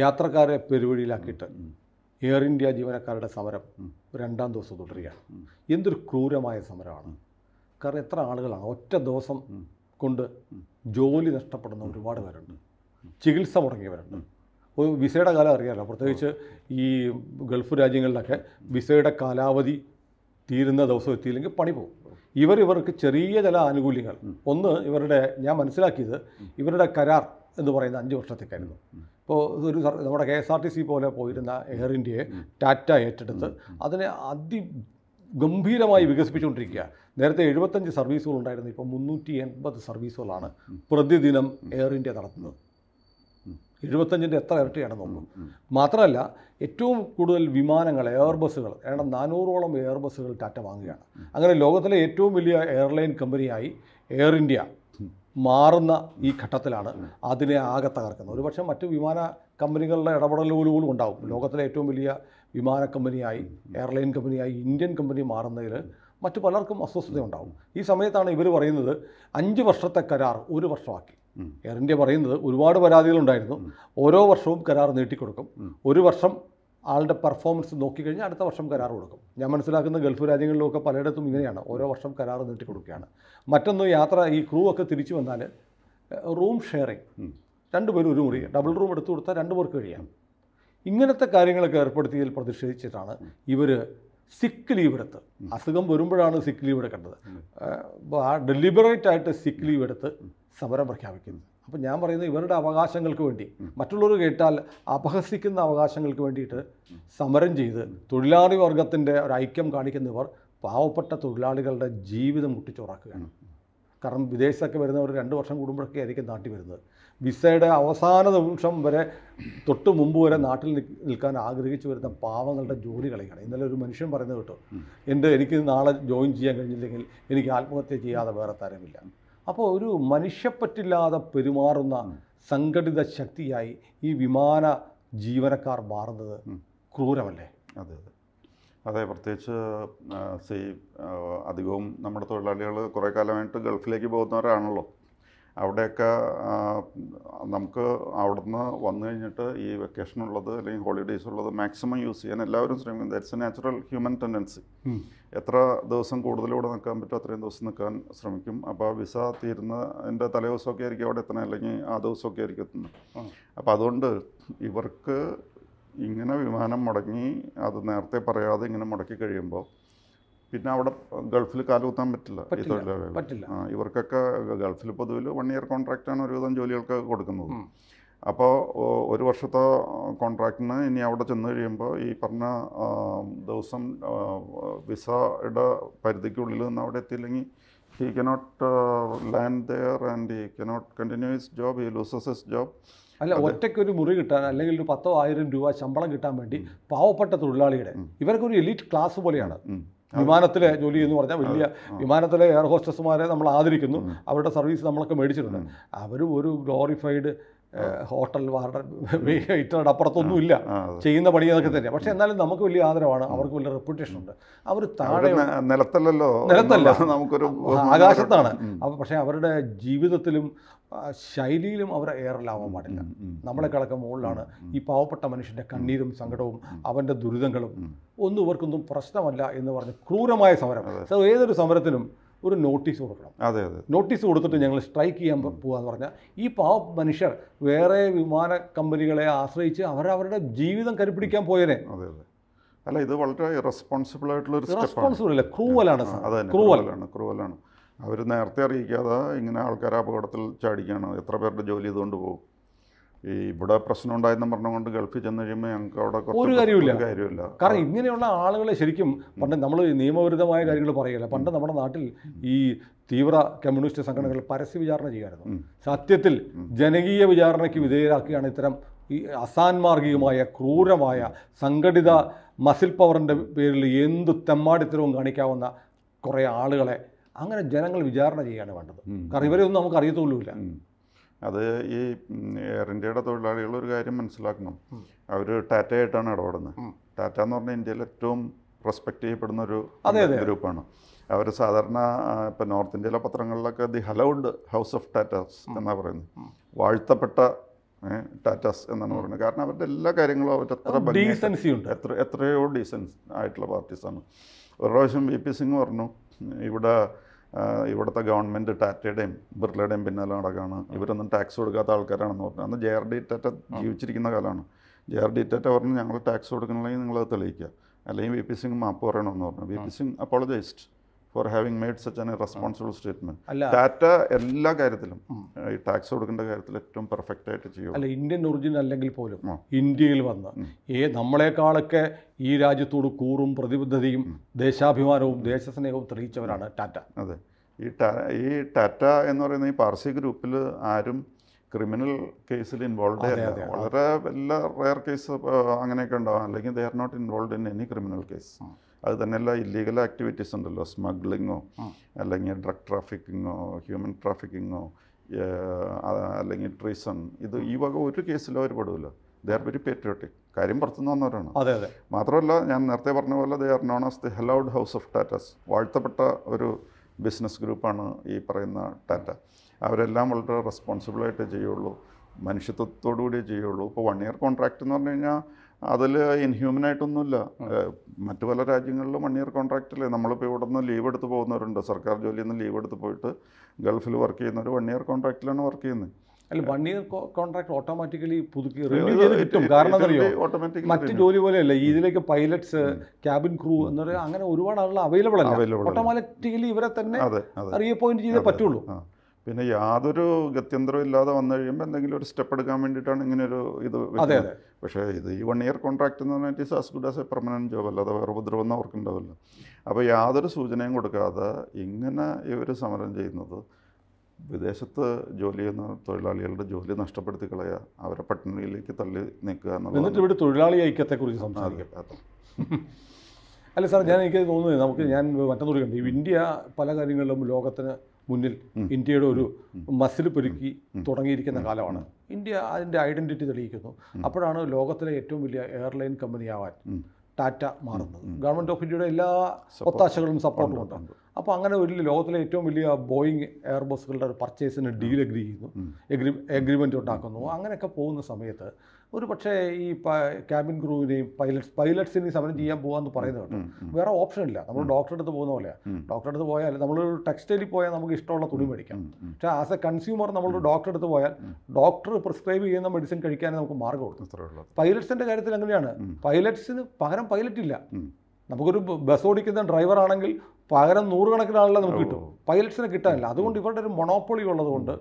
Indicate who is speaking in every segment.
Speaker 1: യാത്രക്കാരെ പെരുവഴിയിലാക്കിയിട്ട് air India ജീവനക്കാരുടെ സമരം രണ്ടാം ദിവസം തുടരുകയാണ് എന്തൊരു ക്രൂരമായ സമരമാണ് കാരണം എത്ര ആളുകളാണ് ഒറ്റ ദിവസം കൊണ്ട് ജോലി നഷ്ടപ്പെടുന്ന ഒരുപാട് പേരുണ്ട് ചികിത്സ മുടങ്ങിയവരുണ്ട് ഒരു വിസയുടെ കാലം അറിയാമല്ലോ പ്രത്യേകിച്ച് ഈ ഗൾഫ് രാജ്യങ്ങളിലൊക്കെ വിസയുടെ കാലാവധി തീരുന്ന ദിവസം എത്തിയില്ലെങ്കിൽ പണി പോകും ഇവർ ഇവർക്ക് ചെറിയ ചില ആനുകൂല്യങ്ങൾ ഒന്ന് ഇവരുടെ ഞാൻ മനസ്സിലാക്കിയത് ഇവരുടെ കരാർ എന്ന് പറയുന്ന അഞ്ച് വർഷത്തേക്കായിരുന്നു ഇപ്പോൾ ഇതൊരു നമ്മുടെ K S R T C പോലെ പോയിരുന്ന എയർ ഇന്ത്യയെ ടാറ്റ ഏറ്റെടുത്ത് അതിനെ അതി ഗംഭീരമായി വികസിപ്പിച്ചുകൊണ്ടിരിക്കുക നേരത്തെ എഴുപത്തഞ്ച് സർവീസുകൾ ഉണ്ടായിരുന്നു ഇപ്പോൾ മുന്നൂറ്റി എൺപത് സർവീസുകളാണ് പ്രതിദിനം എയർ ഇന്ത്യ നടത്തുന്നത് എഴുപത്തഞ്ചിൻ്റെ എത്ര ഇരട്ടിയാണ് തോന്നുന്നു മാത്രമല്ല ഏറ്റവും കൂടുതൽ വിമാനങ്ങൾ എയർബസ്സുകൾ ഏതാണ്ട് നാനൂറോളം എയർബസ്സുകൾ ടാറ്റ വാങ്ങുകയാണ് അങ്ങനെ ലോകത്തിലെ ഏറ്റവും വലിയ എയർലൈൻ കമ്പനിയായി എയർ ഇന്ത്യ മാറുന്ന ഈ ഘട്ടത്തിലാണ് അതിനെ ആകെ തകർക്കുന്നത് ഒരുപക്ഷെ മറ്റ് വിമാന കമ്പനികളുടെ ഇടപെടലുകളും ഉണ്ടാവും ലോകത്തിലെ ഏറ്റവും വലിയ വിമാന കമ്പനിയായി എയർലൈൻ കമ്പനിയായി ഇന്ത്യൻ കമ്പനി മാറുന്നതിൽ മറ്റു പലർക്കും അസ്വസ്ഥതയുണ്ടാവും ഈ സമയത്താണ് ഇവർ പറയുന്നത് അഞ്ച് വർഷത്തെ കരാർ ഒരു വർഷമാക്കി എയർ ഇന്ത്യ പറയുന്നത് ഒരുപാട് പരാതികളുണ്ടായിരുന്നു ഓരോ വർഷവും കരാർ നീട്ടിക്കൊടുക്കും ഒരു വർഷം ആളുടെ പെർഫോമൻസ് നോക്കിക്കഴിഞ്ഞാൽ അടുത്ത വർഷം കരാർ കൊടുക്കും ഞാൻ മനസ്സിലാക്കുന്ന ഗൾഫ് രാജ്യങ്ങളിലൊക്കെ പലയിടത്തും ഇങ്ങനെയാണ് ഓരോ വർഷം കരാർ നീട്ടി കൊടുക്കുകയാണ് മറ്റൊന്ന് യാത്ര ഈ ക്രൂ ഒക്കെ തിരിച്ചു വന്നാൽ റൂം ഷെയറിങ് രണ്ടുപേരും ഒരു മുറി ഡബിൾ റൂം എടുത്തു കൊടുത്താൽ രണ്ട് പേർക്ക് കഴിയാം ഇങ്ങനത്തെ കാര്യങ്ങളൊക്കെ ഏർപ്പെടുത്തിയതിൽ പ്രതിഷേധിച്ചിട്ടാണ് ഇവർ സിക്ക് ലീവ് എടുത്ത് അസുഖം വരുമ്പോഴാണ് സിക്ക് ലീവ് എടുക്കേണ്ടത് ഡെലിബറേറ്റ് ആയിട്ട് സിക്ക് ലീവ് എടുത്ത് സമരം പ്രഖ്യാപിക്കുന്നത് അപ്പം ഞാൻ പറയുന്നത് ഇവരുടെ അവകാശങ്ങൾക്ക് വേണ്ടി മറ്റുള്ളവർ കേട്ടാൽ അപഹസിക്കുന്ന അവകാശങ്ങൾക്ക് വേണ്ടിയിട്ട് സമരം ചെയ്ത് തൊഴിലാളി വർഗത്തിൻ്റെ ഒരു ഐക്യം കാണിക്കുന്നവർ പാവപ്പെട്ട തൊഴിലാളികളുടെ ജീവിതം മുട്ടിച്ചോറാക്കുകയാണ് കാരണം വിദേശത്തൊക്കെ വരുന്നവർ രണ്ട് വർഷം കൂടുമ്പോഴൊക്കെ ആയിരിക്കും നാട്ടിൽ വരുന്നത് വിസയുടെ അവസാന നിമിഷം വരെ തൊട്ട് മുമ്പ് വരെ നാട്ടിൽ നിൽക്കാൻ ആഗ്രഹിച്ചു വരുന്ന പാവങ്ങളുടെ ജോലി കളയാണ് ഇന്നലെ ഒരു മനുഷ്യൻ പറയുന്നത് കേട്ടോ എൻ്റെ എനിക്ക് നാളെ ജോയിൻ ചെയ്യാൻ കഴിഞ്ഞില്ലെങ്കിൽ എനിക്ക് ആത്മഹത്യ ചെയ്യാതെ വേറെ തരമില്ല അപ്പോൾ ഒരു മനുഷ്യപ്പറ്റില്ലാതെ പെരുമാറുന്ന സംഘടിത ശക്തിയായി ഈ വിമാന ജീവനക്കാർ മാറുന്നത് ക്രൂരമല്ലേ അതെ അതെ
Speaker 2: അതെ പ്രത്യേകിച്ച് സേ അധികവും നമ്മുടെ തൊഴിലാളികൾ കുറേ കാലമായിട്ട് ഗൾഫിലേക്ക് പോകുന്നവരാണല്ലോ അവിടെയൊക്കെ നമുക്ക് അവിടുന്ന് വന്നു കഴിഞ്ഞിട്ട് ഈ വെക്കേഷൻ ഉള്ളത് അല്ലെങ്കിൽ ഹോളിഡേയ്സ് ഉള്ളത് മാക്സിമം യൂസ് ചെയ്യാൻ എല്ലാവരും ശ്രമിക്കും that's a natural human tendency എത്ര ദിവസം കൂടുതലൂടെ നിൽക്കാൻ പറ്റുമോ അത്രയും ദിവസം നിൽക്കാൻ ശ്രമിക്കും അപ്പോൾ ആ വിസ തീരുന്ന എൻ്റെ തലേ ദിവസമൊക്കെ ആയിരിക്കും അവിടെ എത്തണം അല്ലെങ്കിൽ ആ ദിവസമൊക്കെ ആയിരിക്കും എത്തുന്നത് അപ്പോൾ അതുകൊണ്ട് ഇവർക്ക് ഇങ്ങനെ വിമാനം മുടങ്ങി അത് നേരത്തെ പറയാതെ ഇങ്ങനെ മുടക്കി കഴിയുമ്പോൾ പിന്നെ അവിടെ ഗൾഫിൽ കാലുകുത്താൻ പറ്റില്ല ഈ തൊഴിലാളികൾ ഇവർക്കൊക്കെ ഗൾഫിൽ പൊതുവിൽ വൺ ഇയർ കോൺട്രാക്റ്റാണ് ഒരുവിധം ജോലികൾക്ക് കൊടുക്കുന്നത് അപ്പോൾ ഒരു വർഷത്തെ കോൺട്രാക്റ്റിന് ഇനി അവിടെ ചെന്ന് കഴിയുമ്പോൾ ഈ പറഞ്ഞ ദിവസം വിസയുടെ പരിധിക്കുള്ളിൽ നിന്ന് അവിടെ എത്തിയില്ലെങ്കിൽ he cannot land
Speaker 1: there and he cannot continues job he loses his job അല്ല ഒറ്റയ്ക്ക് ഒരു മുറി കിട്ടാൻ അല്ലെങ്കിൽ ഒരു പത്തോ ആയിരം രൂപ ശമ്പളം കിട്ടാൻ വേണ്ടി പാവപ്പെട്ട തൊഴിലാളികളെ ഇവർക്കൊരു എലീറ്റ് ക്ലാസ് പോലെയാണ് വിമാനത്തിലെ ജോലി എന്ന് പറഞ്ഞാൽ വലിയ വിമാനത്തിലെ എയർ ഹോസ്റ്റസ്മാരെ നമ്മൾ ആദരിക്കുന്നു അവരുടെ സർവീസ് നമ്മളൊക്കെ മേടിച്ചിട്ടുണ്ട് അവരും ഒരു ഗ്ലോറിഫൈഡ് ഹോട്ടൽ വാർഡൻ ഇറ്ററുടെ അപ്പുറത്തൊന്നും ഇല്ല ചെയ്യുന്ന പണി അതൊക്കെ തന്നെ പക്ഷെ എന്നാലും നമുക്ക് വലിയ ആദരവാണ് അവർക്ക് വലിയ റെപ്യൂട്ടേഷൻ ഉണ്ട് അവർ താഴെ നിലത്തല്ലല്ലോ നിലത്തല്ല നമുക്കൊരു ആകാശത്താണ് അപ്പോൾ പക്ഷെ അവരുടെ ജീവിതത്തിലും ശൈലിയിലും അവർ ഏറലാവാൻ പാടില്ല നമ്മളെക്കാളൊക്കെ മുകളിലാണ് ഈ പാവപ്പെട്ട മനുഷ്യൻ്റെ കണ്ണീരും സങ്കടവും അവൻ്റെ ദുരിതങ്ങളും ഒന്നും ഇവർക്കൊന്നും പ്രശ്നമല്ല എന്ന് പറഞ്ഞ് ക്രൂരമായ സമരം സോ ഏതൊരു സമരത്തിനും ഒരു നോട്ടീസ് കൊടുക്കണം അതെ അതെ നോട്ടീസ് കൊടുത്തിട്ട് ഞങ്ങൾ സ്ട്രൈക്ക് ചെയ്യാൻ പോകാന്ന് പറഞ്ഞാൽ ഈ പാവ മനുഷ്യർ വേറെ വിമാന കമ്പനികളെ ആശ്രയിച്ച് അവരവരുടെ ജീവിതം കരുപിടിക്കാൻ പോയനെ അതെ അതെ അല്ല ഇത് വളരെ റെസ്പോൺസിബിൾ ആയിട്ടുള്ള
Speaker 2: ഒരു റെസ്പോൺസിബിൾ അല്ല ക്രൂവലാണ് ക്രൂവലാണ് ക്രൂവലാണ് അവർ നേരത്തെ അറിയിക്കാതെ ഇങ്ങനെ ആൾക്കാർ അപകടത്തിൽ ചാടിക്കുകയാണ് എത്ര പേരുടെ ജോലി ഇതുകൊണ്ട് പോകും ഈ ഇവിടെ പ്രശ്നം ഉണ്ടായെന്ന് പറഞ്ഞുകൊണ്ട് ഗൾഫിൽ ചെന്ന് കഴിയുമ്പോൾ ഞങ്ങൾക്ക് അവിടെ ഒരു കാര്യമില്ല കാര്യമില്ല കാരണം
Speaker 1: ഇങ്ങനെയുള്ള ആളുകളെ ശരിക്കും പണ്ട് നമ്മൾ നിയമവിരുദ്ധമായ കാര്യങ്ങൾ പറയുകയില്ല പണ്ട് നമ്മുടെ നാട്ടിൽ ഈ തീവ്ര കമ്മ്യൂണിസ്റ്റ് സംഘടനകൾ പരസ്യ വിചാരണ ചെയ്യാമായിരുന്നു സത്യത്തിൽ ജനകീയ വിചാരണയ്ക്ക് വിധേയരാക്കുകയാണ് ഇത്തരം ഈ അസാൻമാർഗികമായ ക്രൂരമായ സംഘടിത മസിൽ പവറിൻ്റെ പേരിൽ എന്ത് തെമ്മാടിത്തരവും കാണിക്കാവുന്ന കുറേ ആളുകളെ അങ്ങനെ ജനങ്ങൾ വിചാരണ ചെയ്യാണ് വേണ്ടത് കാരണം ഇവരെ ഒന്നും നമുക്ക് അറിയത്തുള്ളൂല്ല
Speaker 2: അത് ഈ എയർ ഇന്ത്യയുടെ തൊഴിലാളികൾ ഒരു കാര്യം മനസ്സിലാക്കണം അവർ ടാറ്റയായിട്ടാണ് ഇടപെടുന്നത് ടാറ്റ എന്ന് പറഞ്ഞാൽ ഇന്ത്യയിൽ ഏറ്റവും റെസ്പെക്ട് ചെയ്യപ്പെടുന്ന ഒരു ഗ്രൂപ്പാണ് അവർ സാധാരണ ഇപ്പം നോർത്ത് ഇന്ത്യയിലെ പത്രങ്ങളിലൊക്കെ the hallowed house of Tatas എന്നാണ് പറയുന്നത് വാഴ്ത്തപ്പെട്ട ടാറ്റാസ് എന്നാണ് പറയുന്നത് കാരണം അവരുടെ എല്ലാ കാര്യങ്ങളും അവർ എത്ര ഡീസൻസി ഉണ്ട് എത്ര എത്രയോ ഡീസൻസ് ആയിട്ടുള്ള പാർട്ടീസാണ് ഒരു പ്രാവശ്യം വി പി സിംഗ് പറഞ്ഞു ഇവിടെ ഇവിടുത്തെ ഗവൺമെൻറ് ടാറ്റയുടെയും ബിർലയുടെയും പിന്നാലെ നടക്കുകയാണ് ഇവരൊന്നും ടാക്സ് കൊടുക്കാത്ത ആൾക്കാരാണെന്ന് പറഞ്ഞു അന്ന് ജെ ആർ ഡി ടാറ്റ ജീവിച്ചിരിക്കുന്ന കാലമാണ് ജെ ആർ ഡി ടാറ്റ പറഞ്ഞു ഞങ്ങൾ ടാക്സ് കൊടുക്കണമെങ്കിൽ നിങ്ങളത് തെളിയിക്കുക അല്ലെങ്കിൽ വി പി സിംഗ് മാപ്പ് പറയണമെന്ന് പറഞ്ഞു V P Singh apologised for having made such an responsible statement ഡാറ്റ എല്ലാ കാര്യത്തിലും ഈ ടാക്സ് കൊടുക്കേണ്ട കാര്യത്തിൽ ഏറ്റവും പെർഫെക്റ്റ് ആയിട്ട് ചെയ്യും അല്ല
Speaker 1: ഇന്ത്യൻ ഒറിജിൻ അല്ലെങ്കിൽ പോലും ഇന്ത്യയിൽ വന്ന് ഏ നമ്മളെക്കാളൊക്കെ ഈ രാജ്യത്തോട് കൂറും പ്രതിബദ്ധതയും ദേശാഭിമാനവും ദേശസ്നേഹവും തെളിയിച്ചവരാണ് ടാറ്റ അതെ
Speaker 2: ഈ ടാ ഈ ടാറ്റ എന്ന് പറയുന്ന ഈ പാർസി ഗ്രൂപ്പിൽ ആരും ക്രിമിനൽ കേസിൽ ഇൻവോൾവ് വളരെ എല്ലാ റയർ കേസ് അങ്ങനെയൊക്കെ ഉണ്ടാവാം അല്ലെങ്കിൽ they are not involve in any criminal case അത് തന്നെയല്ല ഇല്ലീഗൽ ആക്ടിവിറ്റീസ് ഉണ്ടല്ലോ സ്മഗ്ലിങ്ങോ അല്ലെങ്കിൽ ഡ്രഗ് ട്രാഫിക്കിങ്ങോ ഹ്യൂമൻ ട്രാഫിക്കിങ്ങോ അല്ലെങ്കിൽ ട്രീസൺ ഇത് ഈ വക ഒരു കേസിലും അവർ പെടില്ല ദേ ആർ വെരി പേട്രിയോട്ടിക് കാര്യം പുറത്തുനിന്ന് വന്നവരാണ് അതെ അതെ മാത്രമല്ല ഞാൻ നേരത്തെ പറഞ്ഞ പോലെ they are known as the hallowed house of Tatas വാഴ്ത്തപ്പെട്ട ഒരു ബിസിനസ് ഗ്രൂപ്പാണ് ഈ പറയുന്ന ടാറ്റ അവരെല്ലാം വളരെ റെസ്പോൺസിബിളായിട്ട് ചെയ്യുള്ളൂ മനുഷ്യത്വത്തോടുകൂടിയേ ചെയ്യുള്ളൂ ഇപ്പോൾ വൺ ഇയർ കോൺട്രാക്റ്റ് എന്ന് പറഞ്ഞു കഴിഞ്ഞാൽ അതിൽ ഇൻഹ്യൂമനായിട്ടൊന്നുമില്ല മറ്റു പല രാജ്യങ്ങളിലും വൺ ഇയർ കോൺട്രാക്റ്റിൽ നമ്മളിപ്പോൾ ഇവിടെ നിന്ന് ലീവ് എടുത്ത് പോകുന്നവരുണ്ട് സർക്കാർ ജോലിയിൽ നിന്ന് ലീവ് എടുത്ത് പോയിട്ട് ഗൾഫിൽ വർക്ക്
Speaker 1: ചെയ്യുന്നവർ വൺ ഇയർ കോൺട്രാക്റ്റിലാണ് വർക്ക് ചെയ്യുന്നത് അല്ല വൺ ഇയർ കോൺട്രാക്ട് ഓട്ടോമാറ്റിക്കലി പുതുക്കി റിന്യൂ ചെയ്ത് കിട്ടും കാരണം അറിയോ മറ്റ് ജോലി പോലെയല്ല ഇതിലേക്ക് പൈലറ്റ്സ് ക്യാബിൻ ക്രൂ എന്ന് പറയുക അങ്ങനെ ഒരുപാട് ആളുകൾ അവൈലബിൾ അല്ല ഓട്ടോമാറ്റിക്കലി ഇവരെ തന്നെ റീപോയിന്റ് ചെയ്തേ പറ്റുള്ളൂ
Speaker 2: പിന്നെ യാതൊരു ഗത്യന്തരവും ഇല്ലാതെ വന്നു കഴിയുമ്പോൾ എന്തെങ്കിലും ഒരു സ്റ്റെപ്പ് എടുക്കാൻ വേണ്ടിയിട്ടാണ് ഇങ്ങനെ ഒരു ഇത് പക്ഷേ ഇത് ഈ വൺ ഇയർ കോൺട്രാക്ട് എന്ന് പറഞ്ഞാൽ it is as good as a permanent job അല്ലാതെ വേറെ ഉപദ്രവം അവർക്കുണ്ടാവില്ല അപ്പോൾ യാതൊരു സൂചനയും കൊടുക്കാതെ ഇങ്ങനെ ഇവർ സമരം ചെയ്യുന്നത് വിദേശത്ത് ജോലി ചെയ്യുന്ന തൊഴിലാളികളുടെ ജോലി നഷ്ടപ്പെടുത്തി കളയുക അവരെ പട്ടിണിയിലേക്ക് തള്ളി നീക്കുക എന്നുള്ളത് എന്നിട്ട് ഇവിടെ
Speaker 1: തൊഴിലാളി ഐക്യത്തെക്കുറിച്ച് സംസാരിക്കാം അല്ല സാർ ഞാൻ എനിക്ക് തോന്നുന്നത് നമുക്ക് ഞാൻ മറ്റൊന്നു കണ്ടു ഇന്ത്യ പല കാര്യങ്ങളിലും ലോകത്തിന് മുന്നിൽ ഇന്ത്യയുടെ ഒരു മസിൽ പെരുക്കി തുടങ്ങിയിരിക്കുന്ന കാലമാണ് ഇന്ത്യ അതിൻ്റെ ഐഡൻറ്റിറ്റി തെളിയിക്കുന്നു അപ്പോഴാണ് ലോകത്തിലെ ഏറ്റവും വലിയ എയർലൈൻ കമ്പനിയാവാൻ ടാറ്റ മാറുന്നത് ഗവൺമെൻറ് ഓഫ് ഇന്ത്യയുടെ എല്ലാ ഒത്താശകളും സപ്പോർട്ടും ഉണ്ട് അപ്പോൾ അങ്ങനെ ഒരു ലോകത്തിലെ ഏറ്റവും വലിയ ബോയിങ് എയർബസുകളുടെ പർച്ചേസിന് ഡീൽ അഗ്രി ചെയ്യുന്നു എഗ്രി എഗ്രിമെൻ്റ് ഉണ്ടാക്കുന്നു അങ്ങനെയൊക്കെ പോകുന്ന സമയത്ത് ഒരു പക്ഷേ ഈ ക്യാബിൻ ക്രൂവിനെയും പൈലറ്റ്സ് പൈലറ്റ്സിനെയും സമരം ചെയ്യാൻ പോകാന്ന് പറയുന്നത് കേട്ടോ വേറെ ഓപ്ഷൻ ഇല്ല നമ്മൾ ഡോക്ടറെ അടുത്ത് പോകുന്ന പോലെ ഡോക്ടറെ അടുത്ത് പോയാൽ നമ്മൾ ടെക്സ്റ്റൈലിൽ പോയാൽ നമുക്ക് ഇഷ്ടമുള്ള തുണി മേടിക്കാം പക്ഷേ ആസ് എ കൺസ്യൂമർ നമ്മൾ ഡോക്ടറെ അടുത്ത് പോയാൽ ഡോക്ടർ പ്രിസ്ക്രൈബ് ചെയ്യുന്ന മെഡിസിൻ കഴിക്കാനേ നമുക്ക് മാർഗ്ഗം കൊടുക്കും പൈലറ്റ്സിന്റെ കാര്യത്തിൽ അങ്ങനെയാണ് പൈലറ്റ്സിന് പകരം പൈലറ്റ് ഇല്ല നമുക്കൊരു ബസ് ഓടിക്കുന്ന ഡ്രൈവർ ആണെങ്കിൽ പകരം നൂറുകണക്കിന് നമുക്ക് കിട്ടും പൈലറ്റ്സിനെ കിട്ടാനില്ല അതുകൊണ്ട് ഇവരുടെ ഒരു മൊണോപ്പൊളി ഉള്ളതുകൊണ്ട്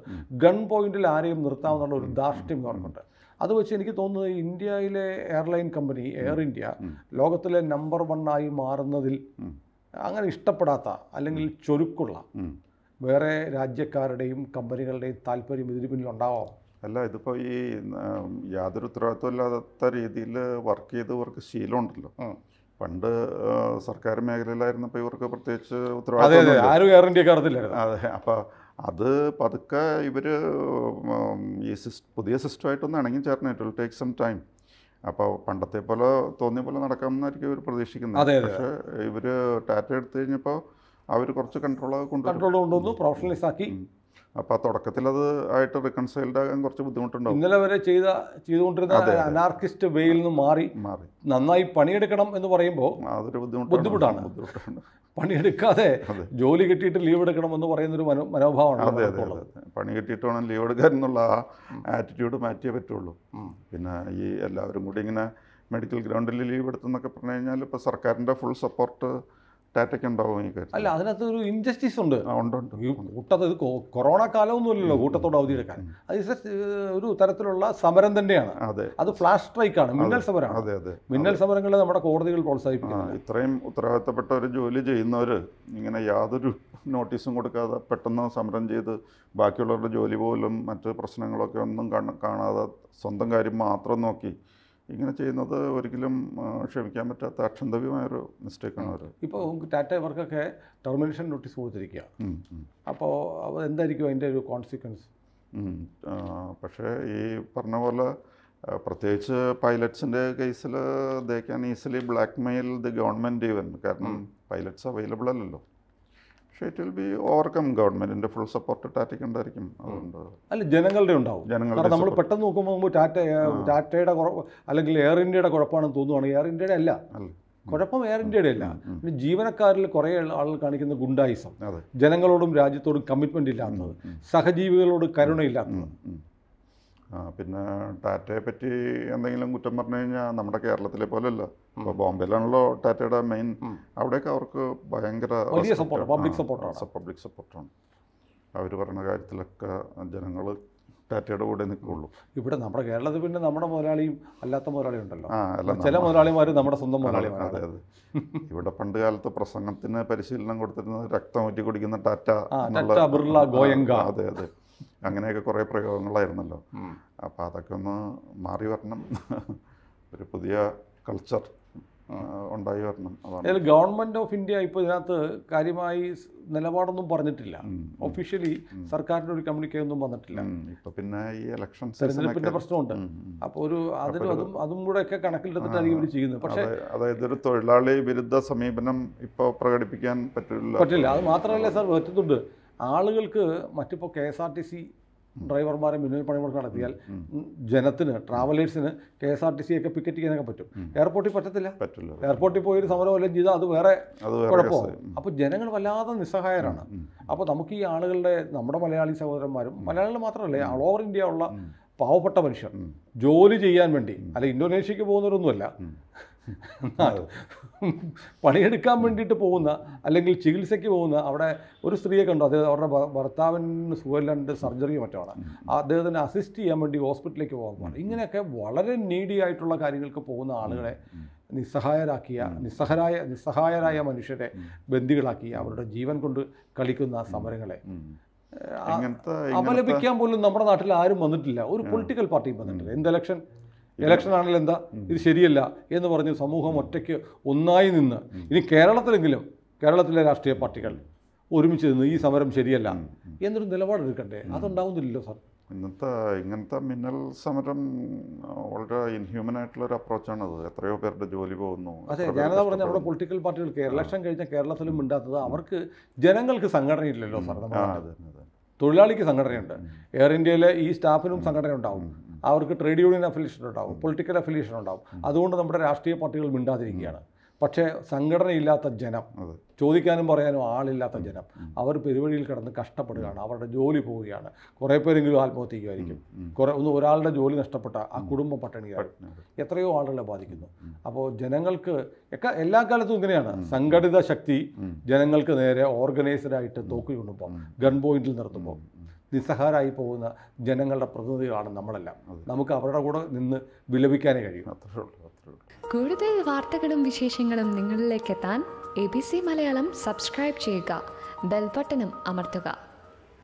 Speaker 1: ഗൺ പോയിന്റിൽ ആരെയും നിർത്താമെന്നുള്ള ഒരു ദാർഷ്ട്യം ഇവർക്കുണ്ട് അത് വെച്ച് എനിക്ക് തോന്നുന്നത് ഇന്ത്യയിലെ എയർലൈൻ കമ്പനി എയർ ഇന്ത്യ ലോകത്തിലെ നമ്പർ വൺ ആയി മാറുന്നതിൽ അങ്ങനെ ഇഷ്ടപ്പെടാത്ത അല്ലെങ്കിൽ ചൊരുക്കുള്ള വേറെ രാജ്യക്കാരുടെയും കമ്പനികളുടെയും താല്പര്യം ഇതിന് പിന്നിലുണ്ടാവോ
Speaker 2: അല്ല ഇതിപ്പോൾ ഈ യാതൊരു ഉത്തരവാദിത്വമില്ലാത്ത രീതിയിൽ വർക്ക് ചെയ്ത് ഇവർക്ക് ശീലമുണ്ടല്ലോ പണ്ട് സർക്കാർ മേഖലയിലായിരുന്നപ്പോൾ ഇവർക്ക് പ്രത്യേകിച്ച് ഉത്തരവാദിത്വം അതെ അപ്പോൾ അത് പതുക്കെ ഇവർ ഈ സിസ് പുതിയ സിസ്റ്റമായിട്ടൊന്ന് ഇണങ്ങി ചേർന്ന് it will take some time അപ്പോൾ പണ്ടത്തെ പോലെ തോന്നിയ പോലെ നടക്കാമെന്നായിരിക്കും ഇവർ പ്രതീക്ഷിക്കുന്നത് പക്ഷേ ഇവർ ടാറ്റ എടുത്തു കഴിഞ്ഞപ്പോൾ അവർ കുറച്ച് കൺട്രോൾ കൊണ്ടുവന്നു പ്രൊഫഷണലൈസ് ആക്കി അപ്പോൾ തുടക്കത്തിൽ അത് ആയിട്ട് റിക്കൺസൈൽഡ് ആകാൻ കുറച്ച്
Speaker 1: ബുദ്ധിമുട്ടുണ്ടാവും ഇന്നലെ വരെ ചെയ്ത ചെയ്തുകൊണ്ടിരുന്ന അനാർക്കിസ്റ്റ് വേയിൽ നിന്ന് മാറി മാറി നന്നായി പണിയെടുക്കണം എന്ന് പറയുമ്പോൾ അതൊരു ബുദ്ധിമുട്ട് ബുദ്ധിമുട്ടാണ് ബുദ്ധിമുട്ടാണ് പണിയെടുക്കാതെ ജോലി കിട്ടിയിട്ട് ലീവ് എടുക്കണം എന്ന് ഒരു മനോ മനോഭാവമാണ് അതെ അതെ അതെ
Speaker 2: പണി കിട്ടിയിട്ട് വേണം ലീവ് എടുക്കാൻ എന്നുള്ള ആ ആറ്റിറ്റ്യൂഡ് മാറ്റിയേ പറ്റുള്ളൂ പിന്നെ ഈ എല്ലാവരും കൂടി ഇങ്ങനെ മെഡിക്കൽ ഗ്രൗണ്ടിൽ ലീവ് എടുത്തെന്നൊക്കെ പറഞ്ഞു കഴിഞ്ഞാൽ ഇപ്പോൾ സർക്കാരിൻ്റെ ഫുൾ സപ്പോർട്ട് അല്ല
Speaker 1: അതിനകത്ത് ഒരു ഇൻജസ്റ്റിസ് ഉണ്ട് ഉണ്ട് ഉണ്ട് കൂട്ടത്ത് ഇത് കൊറോണ ഇല്ലല്ലോ കൂട്ടത്തോട് അവധി എടുക്കാൻ അത് ഒരു തരത്തിലുള്ള സമരം തന്നെയാണ് അതെ അത് ഫ്ലാഷ് സ്ട്രൈക്കാണ് മിന്നൽ സമരമാണ് അതെ അതെ മിന്നൽ സമരങ്ങൾ നമ്മുടെ കോടതികൾ പ്രോത്സാഹിപ്പിക്കുന്നത് ഇത്രയും ഉത്തരവാദിത്തപ്പെട്ട ഒരു
Speaker 2: ജോലി ചെയ്യുന്നവര് ഇങ്ങനെ യാതൊരു നോട്ടീസും കൊടുക്കാതെ പെട്ടെന്ന് സമരം ചെയ്ത് ബാക്കിയുള്ളവരുടെ ജോലി പോലും മറ്റ് പ്രശ്നങ്ങളൊക്കെ ഒന്നും കാണാതെ സ്വന്തം കാര്യം മാത്രം നോക്കി ഇങ്ങനെ ചെയ്യുന്നത് ഒരിക്കലും ക്ഷമിക്കാൻ പറ്റാത്ത അക്ഷന്തവ്യമായൊരു മിസ്റ്റേക്കാണ് അവർ ഇപ്പോൾ
Speaker 1: ടാറ്റ ഇവർക്കൊക്കെ ടെർമിനേഷൻ നോട്ടീസ് കൊടുത്തിരിക്കുക അപ്പോൾ എന്തായിരിക്കും അതിൻ്റെ ഒരു കോൺസിക്വൻസ്
Speaker 2: പക്ഷേ ഈ പറഞ്ഞ പോലെ പ്രത്യേകിച്ച് പൈലറ്റ്സിൻ്റെ കേസിൽ they easily blackmail the government even കാരണം പൈലറ്റ്സ് അവൈലബിൾ അല്ലല്ലോ പക്ഷേ ഇറ്റ് വിൽ ബി ഓവർകം ഗവൺമെന്റിന്റെ ഫുൾ സപ്പോർട്ട് ടാറ്റയ്ക്ക് ഉണ്ടായിരിക്കും അതുകൊണ്ട്
Speaker 1: അല്ല ജനങ്ങളുടെ ഉണ്ടാവും ജനങ്ങളുടെ നമ്മൾ പെട്ടെന്ന് നോക്കുമ്പോൾ ടാറ്റ ടാറ്റയുടെ അല്ലെങ്കിൽ എയർ ഇന്ത്യയുടെ കുഴപ്പമാണെന്ന് തോന്നുവാണെങ്കിൽ എയർ ഇന്ത്യയുടെ അല്ല കുഴപ്പം എയർ ഇന്ത്യയുടെ അല്ല പിന്നെ ജീവനക്കാരിൽ കുറേ ആളുകൾ കാണിക്കുന്ന ഗുണ്ടായിസം ജനങ്ങളോടും രാജ്യത്തോടും കമ്മിറ്റ്മെൻ്റ് ഇല്ലാത്തത് സഹജീവികളോട് കരുണയില്ലാത്തത്
Speaker 2: പിന്നെ ടാറ്റയെ പറ്റി എന്തെങ്കിലും കുറ്റം പറഞ്ഞു കഴിഞ്ഞാൽ നമ്മുടെ കേരളത്തിലെ പോലെയല്ല ഇപ്പൊ ബോംബെയിലാണല്ലോ ടാറ്റയുടെ മെയിൻ അവിടെയൊക്കെ അവർക്ക് ഭയങ്കര പബ്ലിക് സപ്പോർട്ടാണ് അവർ പറയുന്ന കാര്യത്തിലൊക്കെ ജനങ്ങൾ ടാറ്റയുടെ കൂടെ നിൽക്കുള്ളൂ
Speaker 1: ഇവിടെ നമ്മുടെ കേരളത്തിൽ പിന്നെ നമ്മുടെ മുതലാളിയും അല്ലാത്ത മുതലാളിയും ഉണ്ടല്ലോ ചില മുതലാളിമാർ നമ്മുടെ സ്വന്തം മുതലാളി അതെ
Speaker 2: അതെ ഇവിടെ പണ്ട് കാലത്ത് പ്രസംഗത്തിന് പരിശീലനം കൊടുത്തിരുന്നത് രക്തം ഊറ്റി കുടിക്കുന്ന ടാറ്റ ബിർള ഗോയങ്ക അതെ അതെ അങ്ങനെയൊക്കെ കുറേ പ്രയോഗങ്ങളായിരുന്നല്ലോ അപ്പോൾ അതൊക്കെ ഒന്ന് മാറി വരണം ഒരു പുതിയ കൾച്ചർ ഉണ്ടായി വരണം അതാണ്
Speaker 1: ഗവൺമെന്റ് ഓഫ് ഇന്ത്യ ഇപ്പോൾ ഇതിനകത്ത് കാര്യമായി നിലപാടൊന്നും പറഞ്ഞിട്ടില്ല ഒഫീഷ്യലി സർക്കാരിന്റെ ഒരു കമ്മ്യൂണിക്കേ ഒന്നും വന്നിട്ടില്ല ഇപ്പൊ പിന്നെ ഈ ഇലക്ഷൻ തെരഞ്ഞെടുപ്പിന്റെ പ്രശ്നമുണ്ട് അപ്പോൾ ഒരു അതിന് അതും അതും കൂടെ ഒക്കെ കണക്കിലെടുത്തിട്ടായിരിക്കും ഇവർ ചെയ്യുന്നത് പക്ഷേ
Speaker 2: അതായത് ഒരു തൊഴിലാളി വിരുദ്ധ സമീപനം ഇപ്പൊ
Speaker 1: പ്രകടിപ്പിക്കാൻ പറ്റില്ല പറ്റില്ല അത് മാത്രമല്ല സാർ പറ്റുന്നുണ്ട് ആളുകൾക്ക് മറ്റിപ്പോൾ K S R T C ഡ്രൈവർമാരെ മിന്നൽ പണിമുടക്ക് നടത്തിയാൽ ജനത്തിന് ട്രാവലേഴ്സിന് K S R T C ഒക്കെ പിക്കറ്റ് ചെയ്യാനൊക്കെ പറ്റും എയർപോർട്ടിൽ പറ്റത്തില്ല പറ്റില്ല എയർപോർട്ടിൽ പോയി ഒരു സമരം വല്ലതും ചെയ്താൽ അത് വേറെ കുഴപ്പമാണ് അപ്പോൾ ജനങ്ങൾ വല്ലാതെ നിസ്സഹായരാണ് അപ്പോൾ നമുക്ക് ഈ ആളുകളുടെ നമ്മുടെ മലയാളി സഹോദരന്മാരും മലയാളികൾ മാത്രമല്ലേ ഓൾ ഓവർ ഇന്ത്യ ഉള്ള പാവപ്പെട്ട മനുഷ്യർ ജോലി ചെയ്യാൻ വേണ്ടി അല്ല ഇന്തോനേഷ്യക്ക് പോകുന്നവരൊന്നുമല്ല പണിയെടുക്കാൻ വേണ്ടിയിട്ട് പോകുന്ന അല്ലെങ്കിൽ ചികിത്സയ്ക്ക് പോകുന്ന അവിടെ ഒരു സ്ത്രീയെ കണ്ടു അദ്ദേഹം അവരുടെ ഭർത്താവിന് സുഖമില്ലാണ്ട് സർജറി മറ്റാണ് അദ്ദേഹത്തിന് അസിസ്റ്റ് ചെയ്യാൻ വേണ്ടി ഹോസ്പിറ്റലിലേക്ക് പോകുന്നതാണ് ഇങ്ങനെയൊക്കെ വളരെ നീഡിയായിട്ടുള്ള കാര്യങ്ങൾക്ക് പോകുന്ന ആളുകളെ നിസ്സഹായരാക്കിയ നിസ്സഹരായ നിസ്സഹായരായ മനുഷ്യരെ ബന്ധികളാക്കി അവരുടെ ജീവൻ കൊണ്ട് കളിക്കുന്ന സമരങ്ങളെ അപലപിക്കാൻ പോലും നമ്മുടെ നാട്ടിൽ ആരും വന്നിട്ടില്ല ഒരു പൊളിറ്റിക്കൽ പാർട്ടിയും വന്നിട്ടില്ല എന്ത് ഇലക്ഷൻ ഇലക്ഷൻ ആണല്ലോ എന്താ ഇത് ശരിയല്ല എന്ന് പറഞ്ഞ് സമൂഹം ഒറ്റയ്ക്ക് ഒന്നായി നിന്ന് ഇനി കേരളത്തിലെങ്കിലും കേരളത്തിലെ രാഷ്ട്രീയ പാർട്ടികൾ ഒരുമിച്ച് നിന്ന് ഈ സമരം ശരിയല്ല എന്നൊരു നിലപാടെടുക്കണ്ടേ
Speaker 2: അതുണ്ടാവുന്നില്ലല്ലോ സാർ ഇന്നത്തെ ഇങ്ങനത്തെ മിന്നൽ സമരം വളരെ ഇൻഹ്യൂമൻ ആയിട്ടുള്ള ഒരു അപ്രോച്ചാണത്
Speaker 1: എത്രയോ പേരുടെ ജോലി
Speaker 2: പോകുന്നു അതെ ഞാനതാ പറഞ്ഞ നമ്മുടെ
Speaker 1: പൊളിറ്റിക്കൽ പാർട്ടികൾക്ക് ഇലക്ഷൻ കഴിഞ്ഞ കേരളത്തിലും മിണ്ടാത്തത് അവർക്ക് ജനങ്ങൾക്ക് സംഘടനയില്ലല്ലോ സാർ തൊഴിലാളിക്ക് സംഘടനയുണ്ട് എയർ ഇന്ത്യയിലെ ഈ സ്റ്റാഫിനും സംഘടന ഉണ്ടാവും അവർക്ക് ട്രേഡ് യൂണിയൻ അഫിലിയേഷൻ ഉണ്ടാവും പൊളിറ്റിക്കൽ അഫിലിയേഷൻ ഉണ്ടാവും അതുകൊണ്ട് നമ്മുടെ രാഷ്ട്രീയ പാർട്ടികൾ മിണ്ടാതിരിക്കുകയാണ് പക്ഷേ സംഘടനയില്ലാത്ത ജനം ചോദിക്കാനും പറയാനും ആളില്ലാത്ത ജനം അവർ പെരുവഴിയിൽ കിടന്ന് കഷ്ടപ്പെടുകയാണ് അവരുടെ ജോലി പോവുകയാണ് കുറേ പേരെങ്കിലും ആത്മഹത്യയ്ക്കുമായിരിക്കും കുറേ ഒന്ന് ഒരാളുടെ ജോലി നഷ്ടപ്പെട്ട ആ കുടുംബം പട്ടിണി എത്രയോ ആളുകളെ ബാധിക്കുന്നു അപ്പോൾ ജനങ്ങൾക്ക് ഒക്കെ എല്ലാ കാലത്തും ഇങ്ങനെയാണ് സംഘടിത ശക്തി ജനങ്ങൾക്ക് നേരെ ഓർഗനൈസ്ഡ് ആയിട്ട് തോക്ക് കൊണ്ടുപോകും ഗൺ പോയിന്റിൽ നിർത്തുമ്പോൾ നിസ്സഹാരായി പോകുന്ന ജനങ്ങളുടെ പ്രതിനിധികളാണ് നമ്മളെല്ലാം നമുക്ക് അവരുടെ കൂടെ നിന്ന് വിലപിക്കാനേ കഴിയും അത്രേ ഉള്ളൂ കൂടുതൽ വാർത്തകളും വിശേഷങ്ങളും നിങ്ങളിലേക്ക് എത്താൻ A B C Malayalam subscribe ചെയ്യുക ബെൽബട്ടനും അമർത്തുക